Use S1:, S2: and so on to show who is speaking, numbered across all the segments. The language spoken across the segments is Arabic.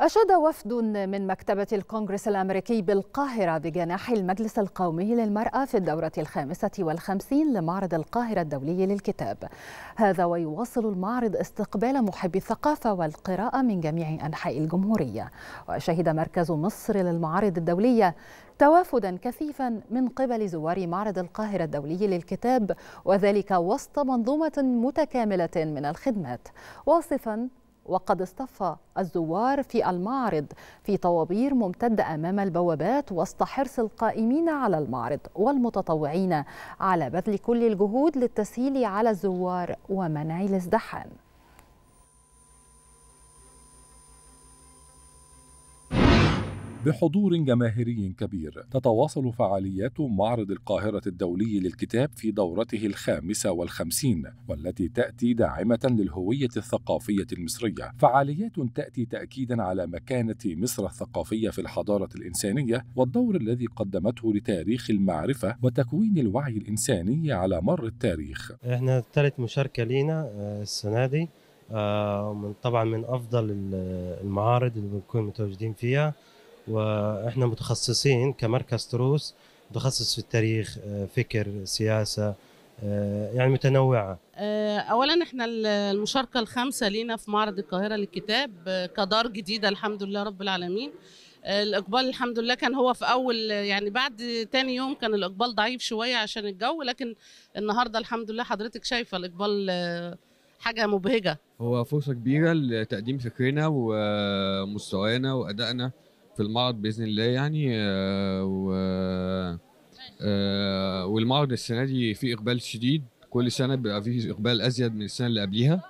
S1: أشاد وفد من مكتبة الكونغرس الأمريكي بالقاهرة بجناح المجلس القومي للمرأة في الدورة الخامسة والخمسين لمعرض القاهرة الدولي للكتاب هذا ويواصل المعرض استقبال محبي الثقافة والقراءة من جميع أنحاء الجمهورية وشهد مركز مصر للمعارض الدولية توافدا كثيفا من قبل زوار معرض القاهرة الدولي للكتاب وذلك وسط منظومة متكاملة من الخدمات واصفا وقد اصطف الزوار في المعرض في طوابير ممتدة أمام البوابات وسط حرص القائمين على المعرض والمتطوعين على بذل كل الجهود للتسهيل على الزوار ومنع الازدحام
S2: بحضور جماهيري كبير تتواصل فعاليات معرض القاهرة الدولي للكتاب في دورته الخامسة والخمسين والتي تأتي داعمة للهوية الثقافية المصرية فعاليات تأتي تأكيدا على مكانة مصر الثقافية في الحضارة الإنسانية والدور الذي قدمته لتاريخ المعرفة وتكوين الوعي الإنساني على مر التاريخ
S3: احنا ثالث مشاركة لينا آه، السنة دي ومن آه، طبعا من افضل المعارض اللي بنكون متواجدين فيها واحنا متخصصين كمركز تروس متخصص في التاريخ آه، فكر سياسه آه، يعني متنوعه
S1: آه، اولا احنا المشاركه الخامسه لينا في معرض القاهره للكتاب كدار جديده الحمد لله رب العالمين الاقبال الحمد لله كان هو في اول يعني بعد تاني يوم كان الاقبال ضعيف شويه عشان الجو لكن النهارده الحمد لله حضرتك شايفه الاقبال حاجه مبهجه
S4: هو فرصه كبيره لتقديم فكرنا ومستوانا وادائنا في المعرض باذن الله يعني آه، و آه، والمعرض السنه دي فيه اقبال شديد كل سنه بيبقى فيه اقبال ازيد من السنه اللي قبليها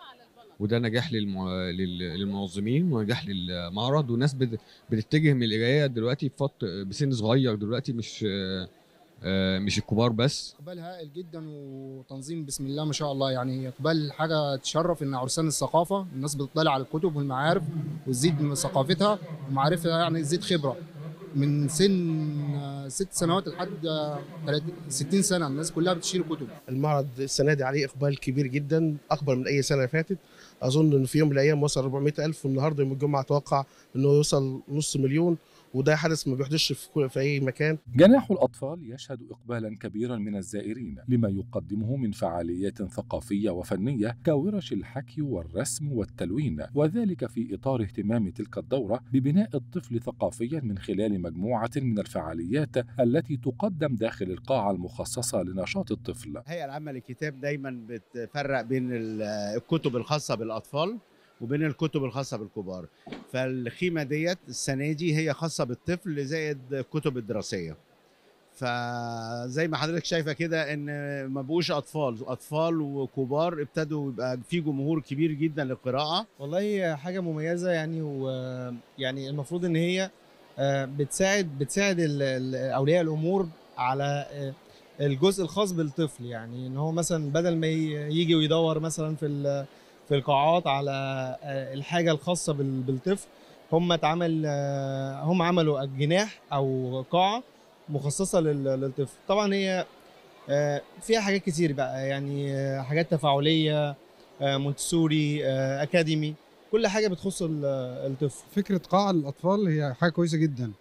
S4: وده نجاح للمنظمين ونجاح للمعرض والناس بتتجه من القرايه دلوقتي بفط... بسن صغير دلوقتي مش آه، مش الكبار بس اقبال هائل جدا
S3: وتنظيم بسم الله ما شاء الله يعني اقبال حاجه تشرف ان عرسان الثقافه الناس بتطلع على الكتب والمعارف وتزيد من ثقافتها معرفه يعني زيد خبره من سن آه، ست سنوات لحد 60 آه، سنه الناس كلها بتشيل كتب المعرض السنه دي عليه اقبال كبير جدا اكبر من اي سنه فاتت اظن ان في يوم من الايام وصل 400 الف والنهارده يوم الجمعه اتوقع انه يوصل نص مليون وده حدث ما بيحدثش في, في اي مكان جناح
S2: الاطفال يشهد اقبالا كبيرا من الزائرين لما يقدمه من فعاليات ثقافيه وفنيه كورش الحكي والرسم والتلوين وذلك في اطار اهتمام تلك الدوره ببناء الطفل ثقافيا من خلال مجموعه من الفعاليات التي تقدم داخل القاعه المخصصه لنشاط الطفل
S3: الهيئه العامه للكتاب دايما بتفرق بين الكتب الخاصه بالاطفال وبين الكتب الخاصه بالكبار فالخيمه ديت السنه دي هي خاصه بالطفل زائد الكتب الدراسيه فزي ما حضرتك شايفه كده ان ما بقوش اطفال اطفال وكبار ابتدوا يبقى في جمهور كبير جدا للقراءه والله حاجه مميزه يعني ويعني المفروض ان هي آه، بتساعد بتساعد اولياء الامور على آه، الجزء الخاص بالطفل يعني ان هو مثلا بدل ما يجي ويدور مثلا في في القاعات على آه، الحاجه الخاصه بالطفل هم اتعمل آه، هم عملوا الجناح او قاعه مخصصه للطفل طبعا هي آه، فيها حاجات كتير بقى يعني حاجات تفاعليه مونتسوري اكاديمي كل حاجه بتخص الطفل فكره قاعه للاطفال هي حاجه كويسه جدا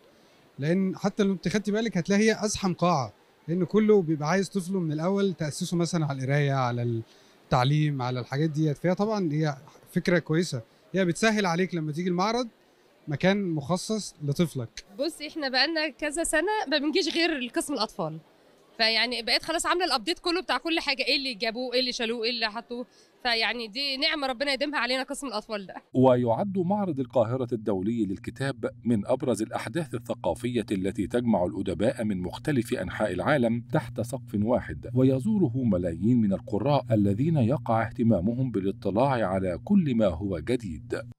S3: لان حتى لو انت خدتي بالك هتلاقي هي
S4: ازحم قاعه لان كله بيبقى عايز طفله من الاول تاسسه مثلا على القرايه على تعليم على الحاجات دي فهي طبعا هي فكره كويسه هي بتسهل عليك لما تيجي المعرض مكان مخصص لطفلك
S1: بص احنا بقالنا كذا سنه ما بنجيش غير قسم الاطفال فيعني بقيت خلاص عامله الابديت كله بتاع كل حاجه ايه اللي جابوه ايه اللي شالوه ايه اللي حطوه فيعني دي نعمه ربنا يديمها علينا قسم الاطفال ده
S2: ويعد معرض القاهره الدولي للكتاب من ابرز الاحداث الثقافيه التي تجمع الادباء من مختلف انحاء العالم تحت سقف واحد ويزوره ملايين من القراء الذين يقع اهتمامهم بالاطلاع على كل ما هو جديد